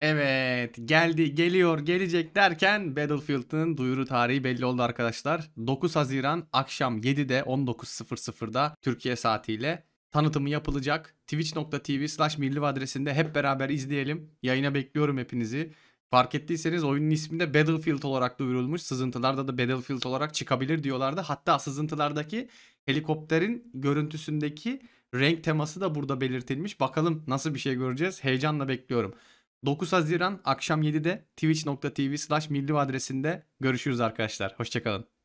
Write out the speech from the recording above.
Evet geldi geliyor gelecek derken Battlefield'ın duyuru tarihi belli oldu arkadaşlar. 9 Haziran akşam 7'de 19.00'da Türkiye saatiyle tanıtımı yapılacak. Twitch.tv slash milliv adresinde hep beraber izleyelim. Yayına bekliyorum hepinizi. Fark ettiyseniz oyunun isminde Battlefield olarak duyurulmuş. Sızıntılarda da Battlefield olarak çıkabilir diyorlardı. Hatta sızıntılardaki helikopterin görüntüsündeki renk teması da burada belirtilmiş. Bakalım nasıl bir şey göreceğiz. Heyecanla bekliyorum. 9 Haziran akşam 7'de twitch.tv slash milli adresinde görüşürüz arkadaşlar. Hoşçakalın.